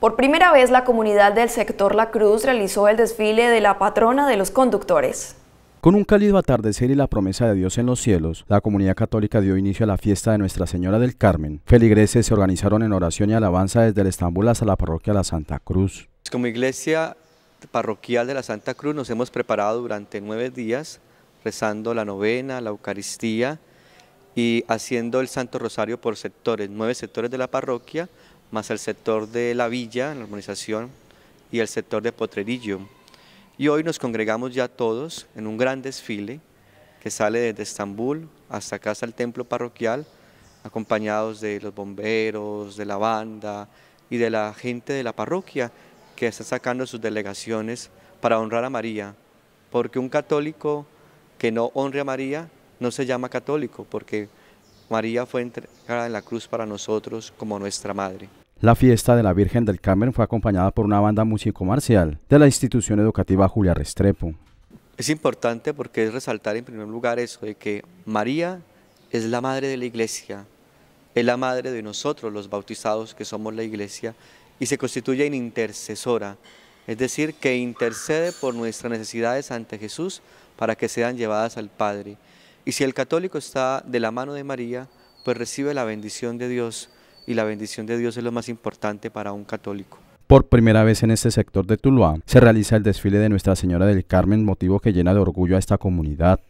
Por primera vez, la comunidad del sector La Cruz realizó el desfile de la patrona de los conductores. Con un cálido atardecer y la promesa de Dios en los cielos, la comunidad católica dio inicio a la fiesta de Nuestra Señora del Carmen. Feligreses se organizaron en oración y alabanza desde el Estambul hasta la parroquia de La Santa Cruz. Pues como iglesia parroquial de la Santa Cruz nos hemos preparado durante nueve días rezando la novena, la Eucaristía y haciendo el Santo Rosario por sectores, nueve sectores de la parroquia, más el sector de la villa, la urbanización, y el sector de Potrerillo. Y hoy nos congregamos ya todos en un gran desfile que sale desde Estambul hasta acá, hasta el templo parroquial, acompañados de los bomberos, de la banda y de la gente de la parroquia que está sacando sus delegaciones para honrar a María, porque un católico que no honre a María no se llama católico, porque María fue entregada en la cruz para nosotros como nuestra madre. La fiesta de la Virgen del Carmen fue acompañada por una banda músico-marcial de la institución educativa Julia Restrepo. Es importante porque es resaltar en primer lugar eso de que María es la madre de la iglesia, es la madre de nosotros los bautizados que somos la iglesia y se constituye en intercesora, es decir, que intercede por nuestras necesidades ante Jesús para que sean llevadas al Padre. Y si el católico está de la mano de María, pues recibe la bendición de Dios y la bendición de Dios es lo más importante para un católico. Por primera vez en este sector de Tuluá se realiza el desfile de Nuestra Señora del Carmen, motivo que llena de orgullo a esta comunidad.